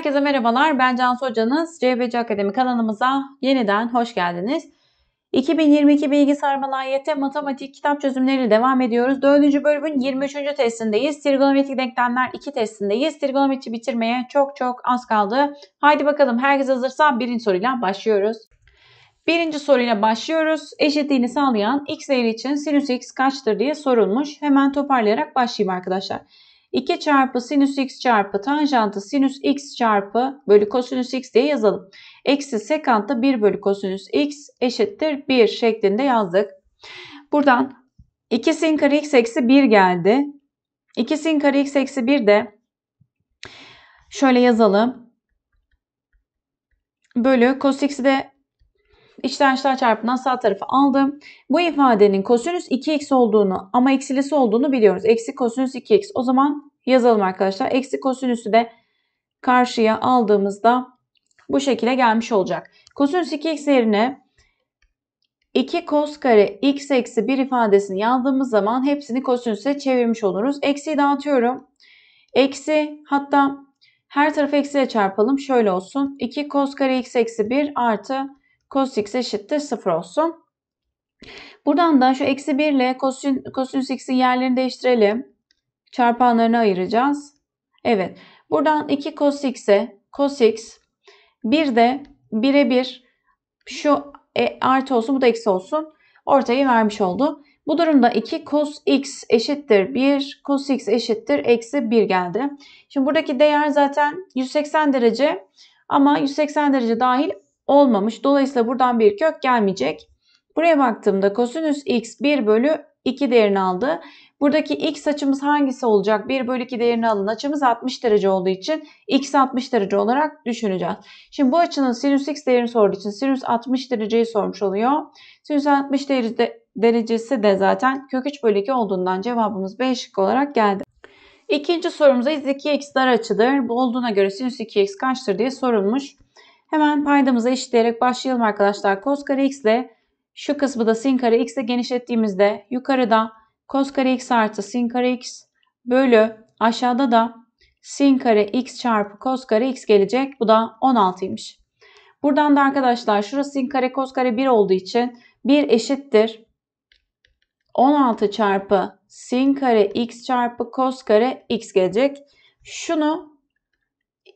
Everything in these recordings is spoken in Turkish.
Herkese merhabalar. Ben Cansu Hocanız. CBC Akademi kanalımıza yeniden hoş geldiniz. 2022 Bilgisayar Malayeti Matematik kitap çözümleri devam ediyoruz. 4. bölümün 23. testindeyiz. Trigonometrik denklemler 2 testindeyiz. Trigonometri bitirmeye çok çok az kaldı. Haydi bakalım herkes hazırsa birinci soruyla başlıyoruz. Birinci soruyla başlıyoruz. Eşitliğini sağlayan x değeri için sinüs x kaçtır diye sorulmuş. Hemen toparlayarak başlayayım arkadaşlar. 2 çarpı sinüs x çarpı tanjantı sinüs x çarpı bölü kosinüs x diye yazalım. Eksi sekantta 1 bölü kosinüs x eşittir 1 şeklinde yazdık. Buradan 2 sin kare x eksi 1 geldi. 2 sin kare x eksi 1 de şöyle yazalım. Bölü cos x'i de İçten açığa çarpımından sağ tarafı aldım. Bu ifadenin kosinüs 2x olduğunu ama eksilisi olduğunu biliyoruz. Eksi kosinüs 2x. O zaman yazalım arkadaşlar. Eksi kosinüsü de karşıya aldığımızda bu şekilde gelmiş olacak. Kosinüs 2x yerine 2 kos kare x eksi 1 ifadesini yazdığımız zaman hepsini kosinüse çevirmiş oluruz. Eksiyi dağıtıyorum. Eksi hatta her tarafı eksiyle çarpalım. Şöyle olsun. 2 kos kare x eksi 1 artı cos x eşittir 0 olsun. Buradan da şu eksi 1 ile kosin, kosinüs x'in yerlerini değiştirelim. Çarpanlarını ayıracağız. Evet. Buradan 2 cos x'e cos x bir de bir, şu e, artı olsun bu da eksi olsun. Ortayı vermiş oldu. Bu durumda 2 cos x eşittir 1, cos x eşittir eksi 1 geldi. Şimdi buradaki değer zaten 180 derece ama 180 derece dahil olmamış. Dolayısıyla buradan bir kök gelmeyecek. Buraya baktığımda kosinüs x 1 bölü 2 değerini aldı. Buradaki x açımız hangisi olacak? 1 bölü 2 değerini alın. Açımız 60 derece olduğu için x 60 derece olarak düşüneceğiz. Şimdi bu açının sinüs x değerini sorduğu için sinüs 60 dereceyi sormuş oluyor. Sinüs 60 derece, derecesi de zaten kök 3 bölü 2 olduğundan cevabımız 5 şık olarak geldi. İkinci sorumuzda 2x dar açıdır. Bu olduğuna göre sinüs 2x kaçtır diye sorulmuş. Hemen paydamızı eşitleyerek başlayalım arkadaşlar. Cos kare x ile şu kısmı da sin kare x ile genişlettiğimizde yukarıda cos kare x artı sin kare x bölü aşağıda da sin kare x çarpı cos kare x gelecek. Bu da 16'ymış. Buradan da arkadaşlar şurası sin kare cos kare 1 olduğu için 1 eşittir. 16 çarpı sin kare x çarpı cos kare x gelecek. Şunu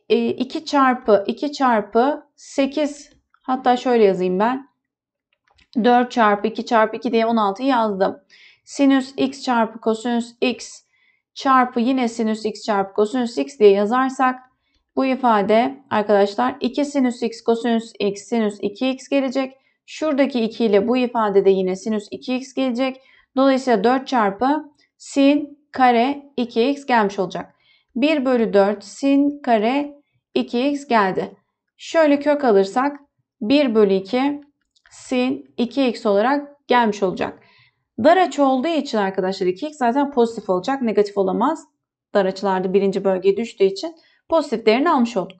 2 e, çarpı 2 çarpı 8 hatta şöyle yazayım ben. 4 çarpı 2 çarpı 2 diye 16 yazdım. Sinüs x çarpı kosinüs x çarpı yine sinüs x çarpı kosinüs x diye yazarsak bu ifade arkadaşlar 2 sinüs x kosinüs x sinüs 2x gelecek. Şuradaki 2 ile bu ifadede yine sinüs 2x gelecek. Dolayısıyla 4 çarpı sin kare 2x gelmiş olacak. 1 bölü 4 sin kare 2x geldi. Şöyle kök alırsak 1 bölü 2 sin 2x olarak gelmiş olacak. Dar açı olduğu için arkadaşlar 2x zaten pozitif olacak. Negatif olamaz. Dar açılarda birinci bölgeye düştüğü için pozitif değerini almış olduk.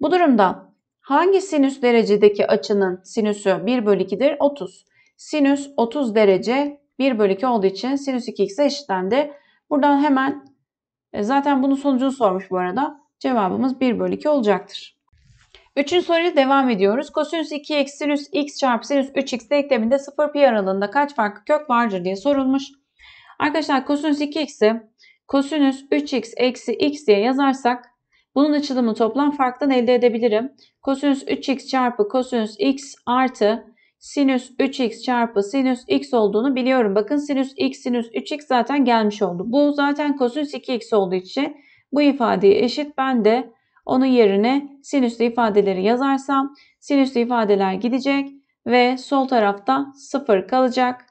Bu durumda hangi sinüs derecedeki açının sinüsü 1 bölü 2'dir? 30. Sinüs 30 derece 1 bölü 2 olduğu için sinüs 2x'e eşitlendi. Buradan hemen e, zaten bunun sonucunu sormuş bu arada. Cevabımız 1 bölü 2 olacaktır. Üçüncü soruyla devam ediyoruz. Kosinüs 2 eksi sinüs x çarpı sinüs 3x denkleminde 0 pi aralığında kaç farklı kök vardır diye sorulmuş. Arkadaşlar kosinüs 2x'i kosinüs 3x eksi x diye yazarsak bunun açılımını toplam farktan elde edebilirim. Kosinüs 3x çarpı kosinüs x artı sinüs 3x çarpı sinüs x olduğunu biliyorum. Bakın sinüs x sinüs 3x zaten gelmiş oldu. Bu zaten kosinüs 2x olduğu için bu ifadeye eşit. Ben de onun yerine sinüsli ifadeleri yazarsam sinüsli ifadeler gidecek ve sol tarafta 0 kalacak.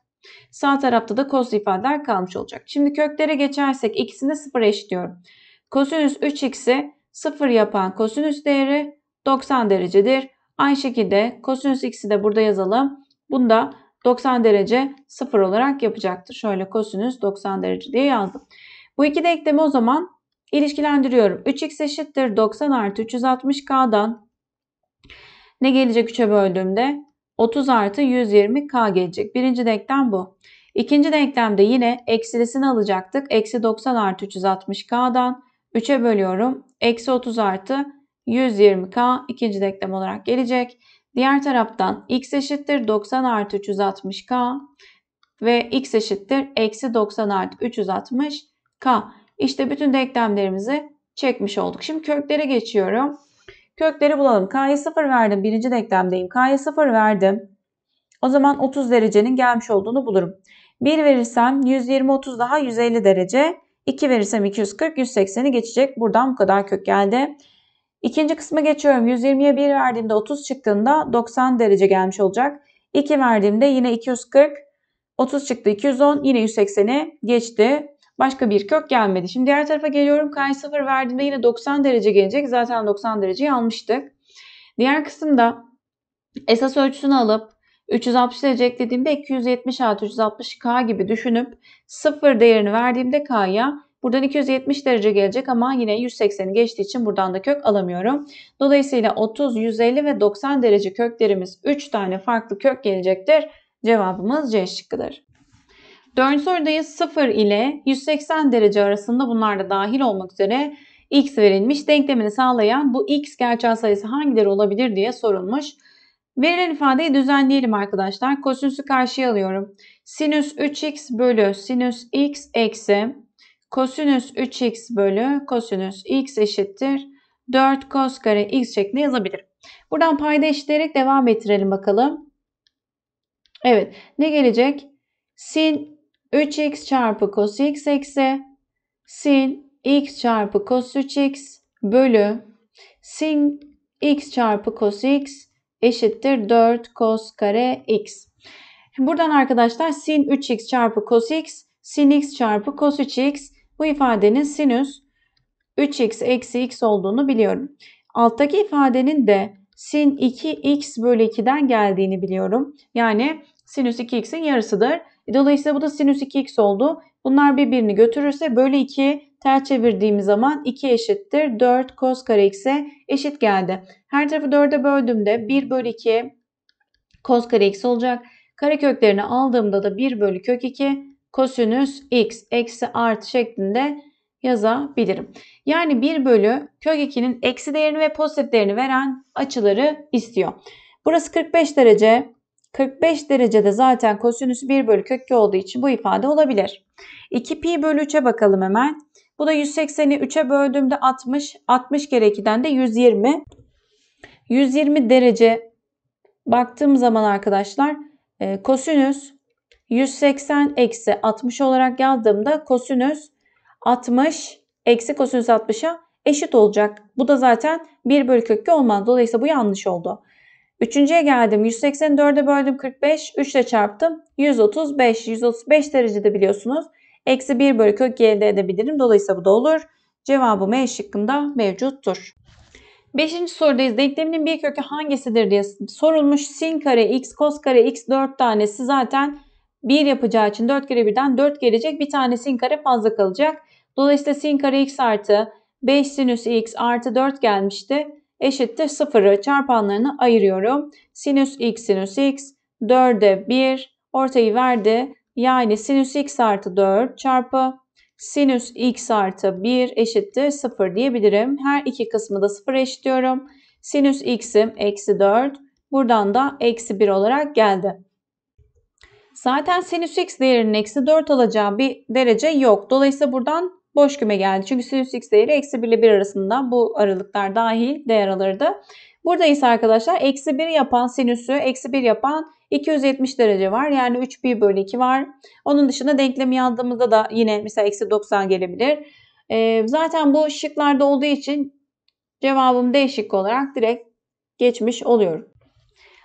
Sağ tarafta da kos ifadeler kalmış olacak. Şimdi köklere geçersek ikisini 0 eşitliyorum. Kosinüs 3x'i 0 yapan kosinüs değeri 90 derecedir. Aynı şekilde kosinüs x'i de burada yazalım. Bunda 90 derece 0 olarak yapacaktır. Şöyle kosinüs 90 derece diye yazdım. Bu iki denklemi o zaman ilişkilendiriyorum. 3x eşittir 90 artı 360k'dan ne gelecek 3'e böldüğümde? 30 artı 120k gelecek. Birinci denklem bu. İkinci denklemde yine eksilisini alacaktık. Eksi 90 artı 360k'dan 3'e bölüyorum. Eksi 30 artı 120K ikinci denklem olarak gelecek. Diğer taraftan x eşittir 90 artı 360K ve x eşittir eksi 90 artı 360K. İşte bütün denklemlerimizi çekmiş olduk. Şimdi köklere geçiyorum. Kökleri bulalım. K'ya 0 verdim. Birinci denklemdeyim. K'ya 0 verdim. O zaman 30 derecenin gelmiş olduğunu bulurum. 1 verirsem 120-30 daha 150 derece. 2 verirsem 240-180'i geçecek. Buradan bu kadar kök geldi. İkinci kısma geçiyorum. 120'ye 1 verdiğimde 30 çıktığında 90 derece gelmiş olacak. 2 verdiğimde yine 240. 30 çıktı 210 yine 180'e geçti. Başka bir kök gelmedi. Şimdi diğer tarafa geliyorum. Kay 0 verdiğimde yine 90 derece gelecek. Zaten 90 dereceyi almıştık. Diğer kısımda esas ölçüsünü alıp 360 derece eklediğimde 270 artı 360 K gibi düşünüp 0 değerini verdiğimde K'ya Buradan 270 derece gelecek ama yine 180'i geçtiği için buradan da kök alamıyorum. Dolayısıyla 30, 150 ve 90 derece köklerimiz 3 tane farklı kök gelecektir. Cevabımız C şıkkıdır. Dördüncü sorudayız 0 ile 180 derece arasında bunlar da dahil olmak üzere x verilmiş. Denklemini sağlayan bu x gerçel sayısı hangileri olabilir diye sorulmuş. Verilen ifadeyi düzenleyelim arkadaşlar. Kosinüsü karşıya alıyorum. Sinüs 3x bölü sinüs x eksi kosinüs 3x bölü kosinüs x eşittir 4 kos kare x şeklinde yazabilirim. Buradan payda eşitleyerek devam ettirelim bakalım. Evet ne gelecek? Sin 3x çarpı kos x eksi sin x çarpı kos 3x bölü sin x çarpı kos x eşittir 4 kos kare x. Buradan arkadaşlar sin 3x çarpı kos x sin x çarpı cos 3x bu ifadenin sinüs 3x eksi x olduğunu biliyorum. Alttaki ifadenin de sin 2x bölü 2'den geldiğini biliyorum. Yani sinüs 2x'in yarısıdır. Dolayısıyla bu da sinüs 2x oldu. Bunlar birbirini götürürse bölü 2 ters çevirdiğimiz zaman 2 eşittir. 4 cos kare x'e eşit geldi. Her tarafı 4'e böldüğümde 1 bölü 2 cos kare x olacak. Kare köklerini aldığımda da 1 bölü kök 2 kosinüs x eksi artı şeklinde yazabilirim. Yani 1 bölü kök 2'nin eksi değerini ve pozitif değerini veren açıları istiyor. Burası 45 derece. 45 derecede zaten kosinüsü 1 bölü kök 2 olduğu için bu ifade olabilir. 2 pi bölü 3'e bakalım hemen. Bu da 180'i 3'e böldüğümde 60. 60 kere 2'den de 120. 120 derece baktığım zaman arkadaşlar e, kosinüs 180 eksi 60 olarak yazdığımda kosinüs 60 eksi kosinüs 60'a eşit olacak. Bu da zaten 1 bölü 42 olmaz. Dolayısıyla bu yanlış oldu. Üçüncüye geldim. 4'e böldüm 45. 3 ile çarptım. 135. 135 derecede biliyorsunuz. Eksi 1 bölü kök elde edebilirim. Dolayısıyla bu da olur. Cevabım E şıkkımda mevcuttur. Beşinci sorudayız. Denklemin bir kökü hangisidir diye sorulmuş. Sin kare x, kos kare x 4 tanesi zaten 1 yapacağı için 4 kere 1'den 4 gelecek. Bir tane sin kare fazla kalacak. Dolayısıyla sin kare x artı 5 sinüs x artı 4 gelmişti. Eşittir 0'ı çarpanlarını ayırıyorum. Sinüs x sinüs x 4'e 1 ortayı verdi. Yani sinüs x artı 4 çarpı sinüs x artı 1 eşittir 0 diyebilirim. Her iki kısmı da 0 eşitliyorum. Sinüs x'im eksi 4. Buradan da eksi 1 olarak geldi. Zaten sinüs x değerinin eksi 4 alacağı bir derece yok. Dolayısıyla buradan boş küme geldi. Çünkü sinüs x değeri eksi 1 ile 1 arasında bu aralıklar dahil değer alırdı. Burada ise arkadaşlar eksi 1 yapan sinüsü eksi 1 yapan 270 derece var. Yani 3 pi bölü 2 var. Onun dışında denklemi yazdığımızda da yine mesela eksi 90 gelebilir. Ee, zaten bu şıklarda olduğu için cevabım değişik olarak direkt geçmiş oluyorum.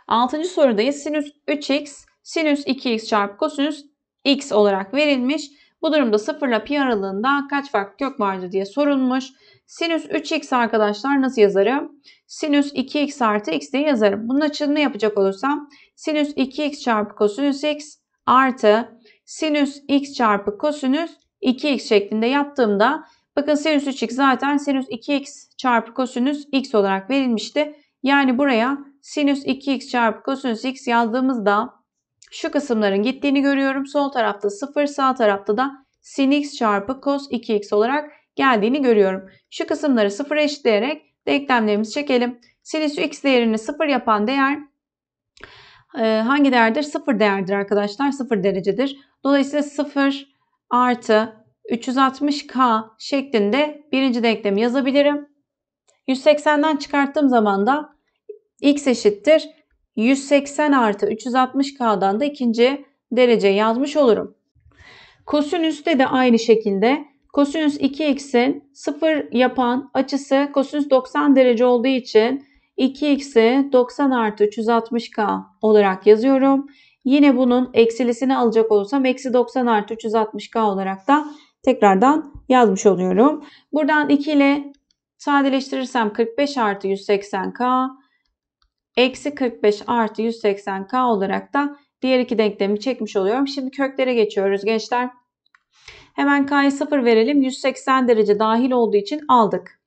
6. sorudayız. Sinüs 3x sinüs 2x çarpı kosinüs x olarak verilmiş. Bu durumda 0 ile pi aralığında kaç farklı kök vardır diye sorulmuş. Sinüs 3x arkadaşlar nasıl yazarım? Sinüs 2x artı x diye yazarım. Bunun açılımını yapacak olursam sinüs 2x çarpı kosinüs x artı sinüs x çarpı kosinüs 2x şeklinde yaptığımda bakın sinüs 3x zaten sinüs 2x çarpı kosinüs x olarak verilmişti. Yani buraya sinüs 2x çarpı kosinüs x yazdığımızda şu kısımların gittiğini görüyorum. Sol tarafta 0, sağ tarafta da sin x çarpı cos 2x olarak geldiğini görüyorum. Şu kısımları 0 eşitleyerek denklemlerimizi çekelim. Sinüs x değerini 0 yapan değer e, hangi değerdir? 0 değerdir arkadaşlar. 0 derecedir. Dolayısıyla 0 artı 360k şeklinde birinci denklemi yazabilirim. 180'den çıkarttığım zaman da x eşittir 180 artı 360K'dan da ikinci derece yazmış olurum. Kosinüste de aynı şekilde kosinüs 2x'in 0 yapan açısı kosinüs 90 derece olduğu için 2x'i 90 artı 360k olarak yazıyorum. Yine bunun eksilisini alacak olursam eksi 90 artı 360k olarak da tekrardan yazmış oluyorum. Buradan 2 ile sadeleştirirsem 45 artı 180k eksi 45 artı 180k olarak da diğer iki denklemi çekmiş oluyorum. Şimdi köklere geçiyoruz gençler. Hemen k'ya 0 verelim. 180 derece dahil olduğu için aldık.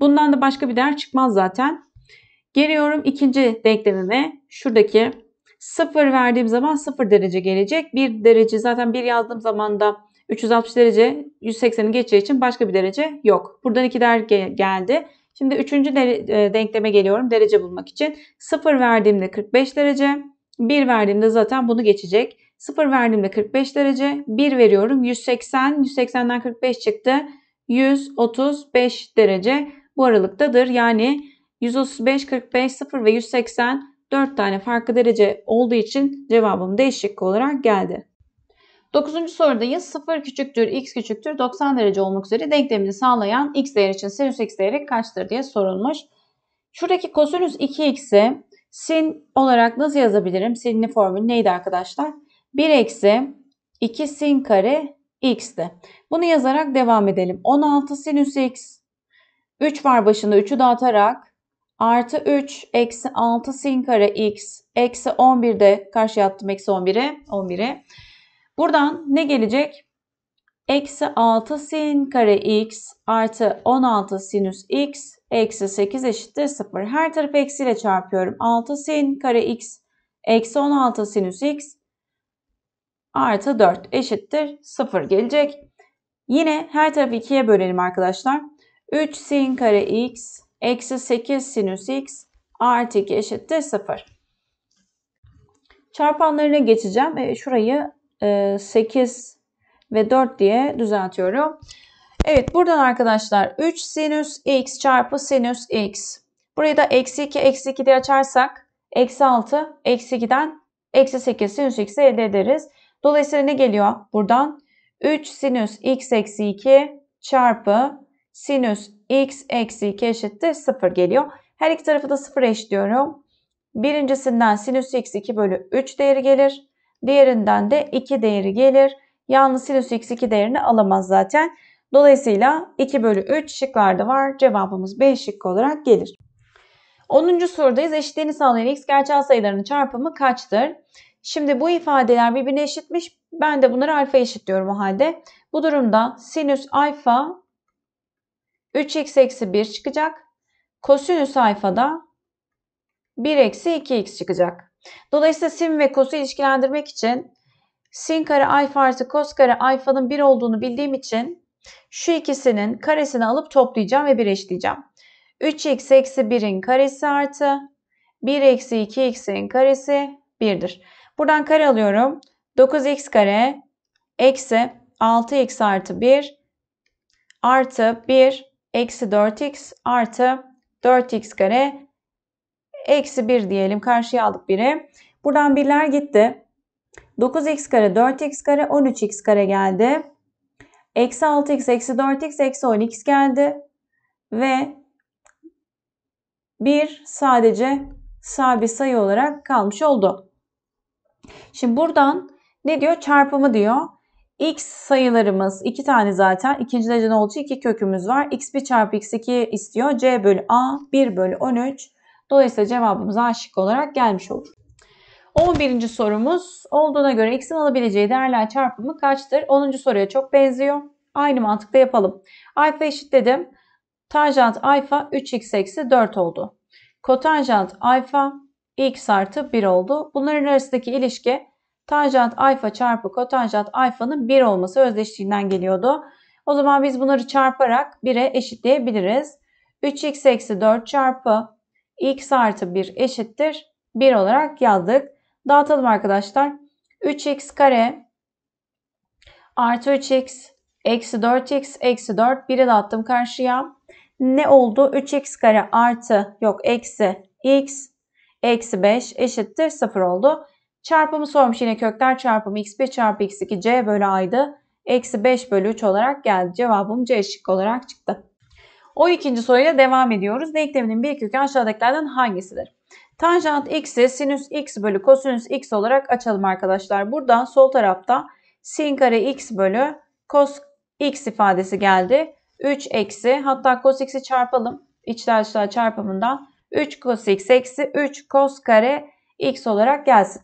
Bundan da başka bir değer çıkmaz zaten. Geliyorum ikinci denklemime. Şuradaki 0 verdiğim zaman 0 derece gelecek. 1 derece zaten 1 yazdığım zaman da 360 derece 180'i geçeceği için başka bir derece yok. Buradan 2 değer geldi. Şimdi üçüncü e, denkleme geliyorum derece bulmak için. 0 verdiğimde 45 derece, 1 verdiğimde zaten bunu geçecek. 0 verdiğimde 45 derece, 1 veriyorum 180, 180'den 45 çıktı. 135 derece bu aralıktadır. Yani 135, 45, 0 ve 180 4 tane farklı derece olduğu için cevabım değişik olarak geldi. 9. sorudayız. 0 küçüktür, x küçüktür, 90 derece olmak üzere denklemini sağlayan x değeri için sinüs x değeri kaçtır diye sorulmuş. Şuradaki kosinüs 2x'i sin olarak nasıl yazabilirim? Sin'in formülü neydi arkadaşlar? 1 eksi 2 sin kare x'ti. Bunu yazarak devam edelim. 16 sinüs x 3 var başında 3'ü dağıtarak artı 3 eksi 6 sin kare x eksi 11'de karşıya attım eksi 11'e 11'e Buradan ne gelecek? Eksi 6 sin kare x artı 16 sinüs x eksi 8 eşittir 0. Her tarafı eksiyle çarpıyorum. 6 sin kare x eksi 16 sinüs x artı 4 eşittir 0 gelecek. Yine her tarafı 2'ye bölelim arkadaşlar. 3 sin kare x eksi 8 sinüs x artı 2 eşittir 0. Çarpanlarına geçeceğim. E, şurayı 8 e, ve 4 diye düzeltiyorum. Evet buradan arkadaşlar 3 sinüs x çarpı sinüs x. Burayı da eksi 2 eksi 2 diye açarsak eksi 6 eksi 2'den eksi 8 sinüs x'i elde ederiz. Dolayısıyla ne geliyor buradan? 3 sinüs x eksi 2 çarpı sinüs x eksi 2 eşittir 0 geliyor. Her iki tarafı da 0 eşliyorum. Birincisinden sinüs x 2 bölü 3 değeri gelir. Diğerinden de 2 değeri gelir. Yalnız sinüs x2 değerini alamaz zaten. Dolayısıyla 2 bölü 3 şıklarda var. Cevabımız B şıkkı olarak gelir. 10. sorudayız. Eşitliğini sağlayan x gerçel sayılarının çarpımı kaçtır? Şimdi bu ifadeler birbirine eşitmiş. Ben de bunları alfa eşitliyorum o halde. Bu durumda sinüs alfa 3x eksi 1 çıkacak. Kosinüs alfa da 1 eksi 2x çıkacak. Dolayısıyla sin ve kosu ilişkilendirmek için sin kare alfa artı kos kare alfanın bir olduğunu bildiğim için şu ikisinin karesini alıp toplayacağım ve birleştireceğim. 3x eksi 1'in karesi artı 1 eksi 2x'in karesi 1'dir. Buradan kare alıyorum. 9x kare eksi 6x artı 1 artı 1 eksi 4x artı 4x kare Eksi 1 diyelim. Karşıya aldık 1'i. Buradan birler gitti. 9x kare 4x kare 13x kare geldi. Eksi 6x eksi 4x eksi 10x geldi. Ve 1 sadece sabit sayı olarak kalmış oldu. Şimdi buradan ne diyor? Çarpımı diyor. X sayılarımız iki tane zaten. İkinci dereceden olduğu için kökümüz var. X1 çarpı X2 istiyor. C bölü A 1 bölü 13 Dolayısıyla cevabımız A şıkkı olarak gelmiş olur. 11. sorumuz olduğuna göre x'in alabileceği değerler çarpımı kaçtır? 10. soruya çok benziyor. Aynı mantıkla yapalım. Alfa eşit dedim. Tanjant alfa 3x eksi 4 oldu. Kotanjant alfa x artı 1 oldu. Bunların arasındaki ilişki tanjant alfa çarpı kotanjant alfanın 1 olması özdeşliğinden geliyordu. O zaman biz bunları çarparak 1'e eşitleyebiliriz. 3x eksi 4 çarpı x artı 1 eşittir 1 olarak yazdık. Dağıtalım arkadaşlar. 3x kare artı 3x eksi 4x eksi 4 1'i dağıttım karşıya. Ne oldu? 3x kare artı yok eksi x eksi 5 eşittir 0 oldu. Çarpımı sormuş yine kökler çarpımı x1 çarpı x2 c bölü a'ydı. Eksi 5 bölü 3 olarak geldi. Cevabım c şık olarak çıktı. O ikinci soruyla devam ediyoruz. Denkleminin bir kökü aşağıdakilerden hangisidir? Tanjant x'i sinüs x bölü kosinüs x olarak açalım arkadaşlar. Buradan sol tarafta sin kare x bölü kos x ifadesi geldi. 3 eksi hatta cos x'i çarpalım. İçler dışlar çarpımından 3 cos x eksi 3 cos kare x olarak gelsin.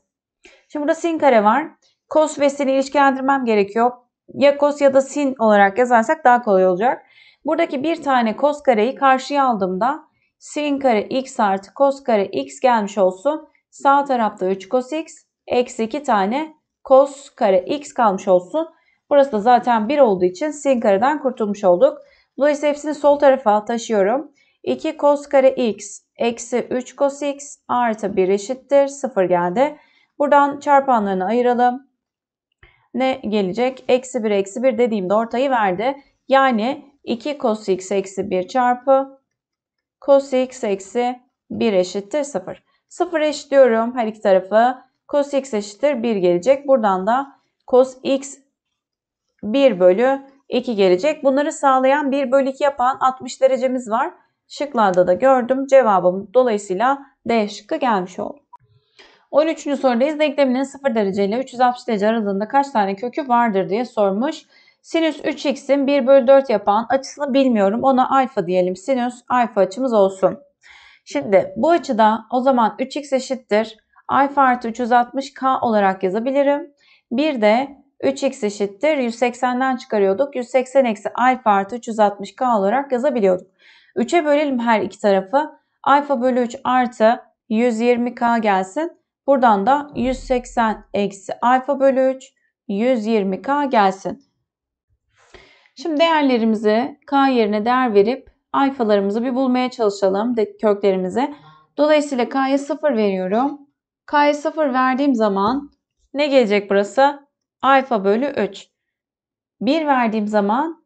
Şimdi burada sin kare var. Cos ve sin'i ilişkilendirmem gerekiyor. Ya cos ya da sin olarak yazarsak daha kolay olacak. Buradaki bir tane kos kareyi karşıya aldığımda sin kare x artı kos kare x gelmiş olsun. Sağ tarafta 3 kos x eksi 2 tane kos kare x kalmış olsun. Burası da zaten 1 olduğu için sin kareden kurtulmuş olduk. Dolayısıyla hepsini sol tarafa taşıyorum. 2 kos kare x eksi 3 kos x artı 1 eşittir 0 geldi. Buradan çarpanlarını ayıralım. Ne gelecek? Eksi 1 eksi 1 dediğimde ortayı verdi. Yani 2 cos x eksi 1 çarpı cos x eksi 1 eşittir 0. 0 eşitliyorum her iki tarafı. Cos x eşittir 1 gelecek. Buradan da cos x 1 bölü 2 gelecek. Bunları sağlayan 1 bölü 2 yapan 60 derecemiz var. Şıklarda da gördüm. Cevabım dolayısıyla D şıkkı gelmiş oldu. 13. sorudayız. Denkleminin 0 derece ile 360 derece aralığında kaç tane kökü vardır diye sormuş. Sinüs 3x'in 1 bölü 4 yapan açısını bilmiyorum. Ona alfa diyelim. Sinüs alfa açımız olsun. Şimdi bu açıda o zaman 3x eşittir. Alfa artı 360k olarak yazabilirim. Bir de 3x eşittir. 180'den çıkarıyorduk. 180 eksi alfa artı 360k olarak yazabiliyorduk. 3'e bölelim her iki tarafı. Alfa bölü 3 artı 120k gelsin. Buradan da 180 eksi alfa bölü 3 120k gelsin. Şimdi değerlerimizi k yerine değer verip alfalarımızı bir bulmaya çalışalım köklerimize. Dolayısıyla k'ya 0 veriyorum. k'ya 0 verdiğim zaman ne gelecek burası? Alfa bölü 3. 1 verdiğim zaman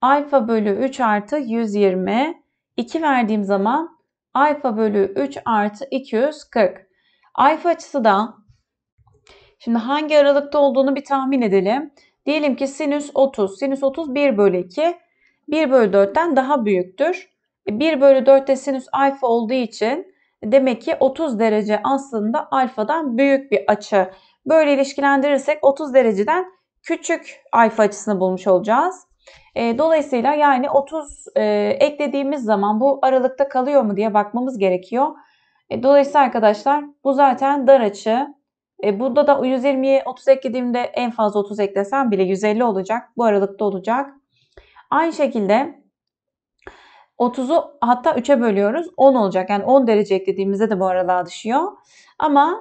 alfa bölü 3 artı 120. 2 verdiğim zaman alfa bölü 3 artı 240. Alfa açısı da şimdi hangi aralıkta olduğunu bir tahmin edelim. Diyelim ki sinüs 30. Sinüs 30 1 bölü 2. 1 bölü 4'ten daha büyüktür. 1 e, bölü 4'te sinüs alfa olduğu için demek ki 30 derece aslında alfadan büyük bir açı. Böyle ilişkilendirirsek 30 dereceden küçük alfa açısını bulmuş olacağız. E, dolayısıyla yani 30 e, eklediğimiz zaman bu aralıkta kalıyor mu diye bakmamız gerekiyor. E, dolayısıyla arkadaşlar bu zaten dar açı. E, burada da 120'ye 30 eklediğimde en fazla 30 eklesem bile 150 olacak. Bu aralıkta olacak. Aynı şekilde 30'u hatta 3'e bölüyoruz. 10 olacak. Yani 10 derece eklediğimizde de bu aralığa düşüyor. Ama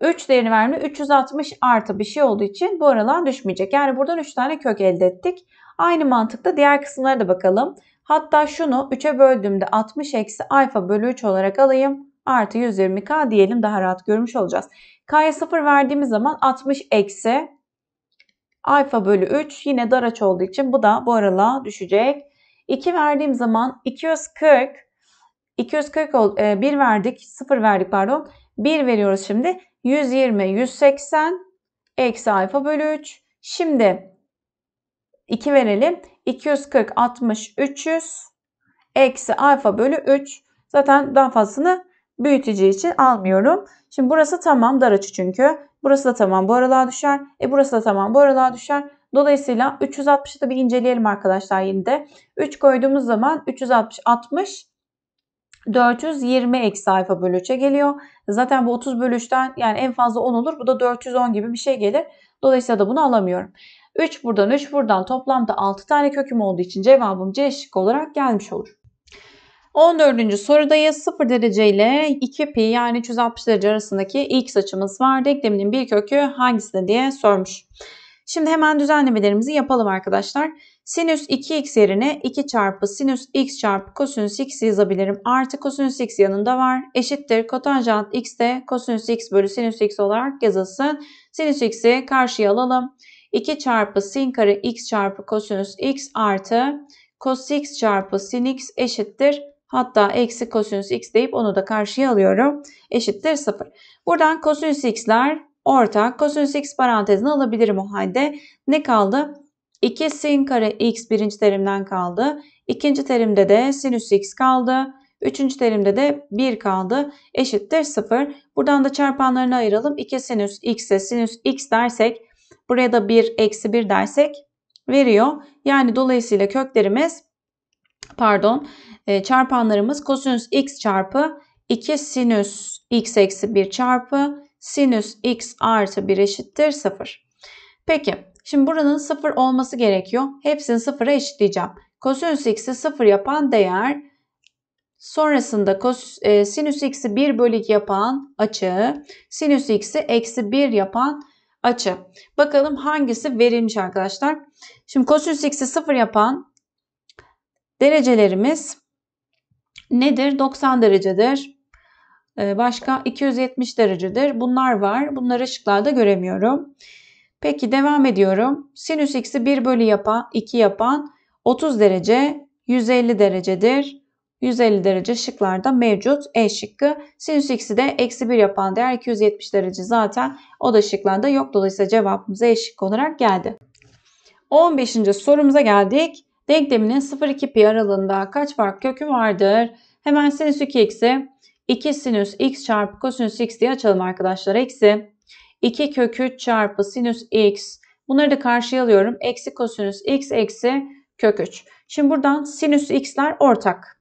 3 değerini verme 360 artı bir şey olduğu için bu aralığa düşmeyecek. Yani buradan 3 tane kök elde ettik. Aynı mantıkla diğer kısımlara da bakalım. Hatta şunu 3'e böldüğümde 60 eksi alfa bölü 3 olarak alayım artı 120K diyelim daha rahat görmüş olacağız. K'ya 0 verdiğimiz zaman 60 eksi alfa bölü 3 yine dar aç olduğu için bu da bu aralığa düşecek. 2 verdiğim zaman 240 240 1 verdik 0 verdik pardon 1 veriyoruz şimdi 120 180 eksi alfa bölü 3 şimdi 2 verelim 240 60 300 eksi alfa bölü 3 zaten daha fazlasını büyütücü için almıyorum. Şimdi burası tamam dar açı çünkü. Burası da tamam bu aralığa düşer. E burası da tamam bu aralığa düşer. Dolayısıyla 360'ı da bir inceleyelim arkadaşlar yine de. 3 koyduğumuz zaman 360 60 420 eksi sayfa bölü 3'e geliyor. Zaten bu 30 bölü 3'ten yani en fazla 10 olur. Bu da 410 gibi bir şey gelir. Dolayısıyla da bunu alamıyorum. 3 buradan 3 buradan toplamda 6 tane köküm olduğu için cevabım C şıkkı olarak gelmiş olur. 14. Soruda ya 0 derece ile 2 pi yani 360 derece arasındaki ilk açımız var. Denkleminin bir kökü hangisinde diye sormuş. Şimdi hemen düzenlemelerimizi yapalım arkadaşlar. Sinüs 2x yerine 2 çarpı sinüs x çarpı kosinüs x yazabilirim. Artı kosinüs x yanında var. Eşittir kotanjant x de kosinüs x bölü sinüs x olarak yazılsın. Sinüs x'i karşıya alalım. 2 çarpı sin kare x çarpı kosinüs x artı cos x çarpı sin x eşittir Hatta eksi kosinüs x deyip onu da karşıya alıyorum. Eşittir 0. Buradan kosinüs x'ler ortak. Kosinüs x parantezini alabilirim o halde. Ne kaldı? 2 sin kare x birinci terimden kaldı. İkinci terimde de sinüs x kaldı. Üçüncü terimde de 1 kaldı. Eşittir 0. Buradan da çarpanlarını ayıralım. 2 sinüs x'e sinüs x dersek buraya da 1 eksi 1 dersek veriyor. Yani dolayısıyla köklerimiz pardon e, çarpanlarımız kosinüs x çarpı 2 sinüs x eksi 1 çarpı sinüs x artı 1 eşittir 0. Peki şimdi buranın 0 olması gerekiyor. Hepsini 0'a eşitleyeceğim. Kosinüs x'i 0 yapan değer sonrasında kos, e, sinüs x'i 1 bölü yapan açı sinüs x'i eksi 1 yapan açı. Bakalım hangisi verilmiş arkadaşlar. Şimdi kosinüs x'i 0 yapan Derecelerimiz nedir? 90 derecedir. Ee, başka 270 derecedir. Bunlar var. Bunları ışıklarda göremiyorum. Peki devam ediyorum. Sinüs x'i 1 bölü yapan, 2 yapan 30 derece 150 derecedir. 150 derece şıklarda mevcut. E şıkkı. Sinüs x'i de eksi 1 yapan değer 270 derece zaten. O da şıklarda yok. Dolayısıyla cevabımız E şık olarak geldi. 15. sorumuza geldik. Denkleminin 0-2 pi aralığında kaç fark kökü vardır? Hemen sinüs 2x'i 2 sinüs x çarpı kosinüs x diye açalım arkadaşlar. Eksi 2 kök 3 çarpı sinüs x. Bunları da karşıya alıyorum. Eksi kosinüs x eksi kök 3. Şimdi buradan sinüs x'ler ortak.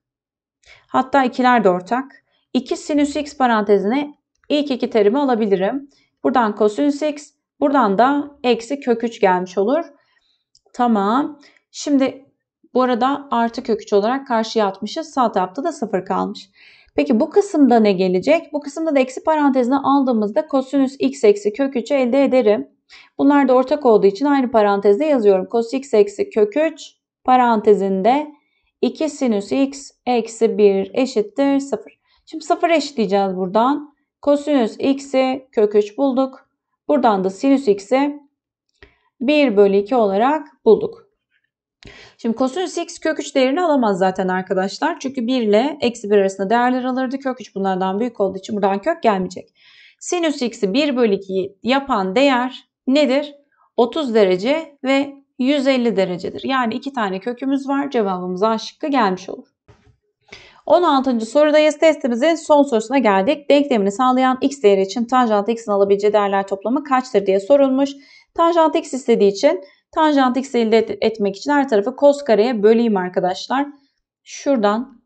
Hatta ikiler de ortak. 2 sinüs x parantezine ilk iki terimi alabilirim. Buradan kosinüs x, buradan da eksi kök 3 gelmiş olur. Tamam. Şimdi bu arada artı kök 3 olarak karşıya atmışız. Sağ tarafta da sıfır kalmış. Peki bu kısımda ne gelecek? Bu kısımda da eksi parantezine aldığımızda kosinüs x eksi kök 3'ü elde ederim. Bunlar da ortak olduğu için aynı parantezde yazıyorum. Kos x eksi kök 3 parantezinde 2 sinüs x eksi 1 eşittir 0. Şimdi 0 eşitleyeceğiz buradan. Kosinüs x'i kök 3 bulduk. Buradan da sinüs x'i 1 bölü 2 olarak bulduk. Şimdi kosinüs x kök 3 değerini alamaz zaten arkadaşlar. Çünkü 1 ile eksi 1 arasında değerler alırdı. Kök 3 bunlardan büyük olduğu için buradan kök gelmeyecek. Sinüs x'i 1 bölü 2 yapan değer nedir? 30 derece ve 150 derecedir. Yani iki tane kökümüz var. Cevabımız A şıkkı gelmiş olur. 16. sorudayız. Testimizin son sorusuna geldik. Denklemini sağlayan x değeri için tanjant x'in alabileceği değerler toplamı kaçtır diye sorulmuş. Tanjant x istediği için Tanjant x elde etmek için her tarafı kos kareye böleyim arkadaşlar. Şuradan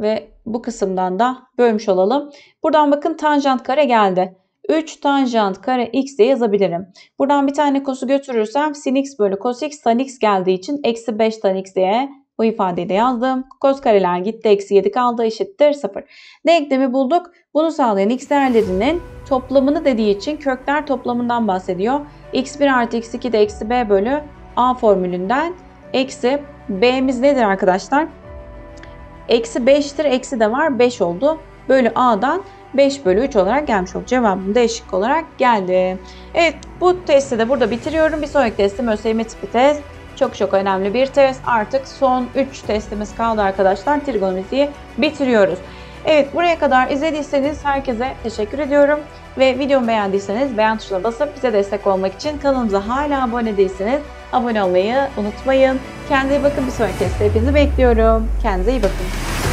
ve bu kısımdan da bölmüş olalım. Buradan bakın tanjant kare geldi. 3 tanjant kare x diye yazabilirim. Buradan bir tane kosu götürürsem sin x bölü cos x tan x geldiği için eksi 5 tan x diye bu ifadeyi de yazdım. Göz kareler gitti. Eksi 7 kaldı eşittir 0. eklemi bulduk. Bunu sağlayan x değerlerinin toplamını dediği için kökler toplamından bahsediyor. x1 artı x2 de eksi b bölü a formülünden eksi b'miz nedir arkadaşlar? Eksi 5'tir. Eksi de var. 5 oldu. Bölü a'dan 5 bölü 3 olarak gelmiş oldu. Cevabım değişik olarak geldi. Evet bu testi de burada bitiriyorum. Bir sonraki testim ÖSYM tipi test. Çok çok önemli bir test. Artık son 3 testimiz kaldı arkadaşlar. Trigonometriyi bitiriyoruz. Evet buraya kadar izlediyseniz herkese teşekkür ediyorum. Ve videomu beğendiyseniz beğen tuşuna basıp bize destek olmak için kanalımıza hala abone değilseniz abone olmayı unutmayın. Kendinize iyi bakın bir sonraki testte hepinizi bekliyorum. Kendinize iyi bakın.